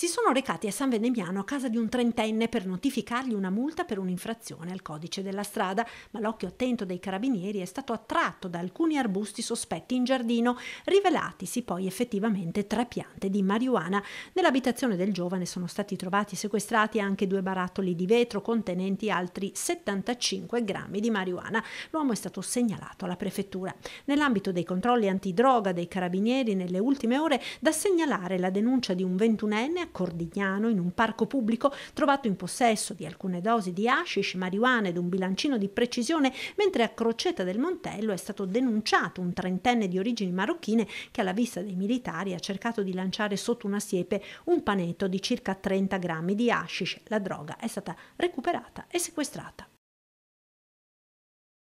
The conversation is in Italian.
si sono recati a San Venemiano a casa di un trentenne per notificargli una multa per un'infrazione al codice della strada, ma l'occhio attento dei carabinieri è stato attratto da alcuni arbusti sospetti in giardino, rivelatisi poi effettivamente tre piante di marijuana. Nell'abitazione del giovane sono stati trovati sequestrati anche due barattoli di vetro contenenti altri 75 grammi di marijuana. L'uomo è stato segnalato alla prefettura. Nell'ambito dei controlli antidroga dei carabinieri nelle ultime ore da segnalare la denuncia di un ventunenne Cordigliano in un parco pubblico, trovato in possesso di alcune dosi di hashish, marijuana ed un bilancino di precisione, mentre a Crocetta del Montello è stato denunciato un trentenne di origini marocchine che alla vista dei militari ha cercato di lanciare sotto una siepe un panetto di circa 30 grammi di hashish. La droga è stata recuperata e sequestrata.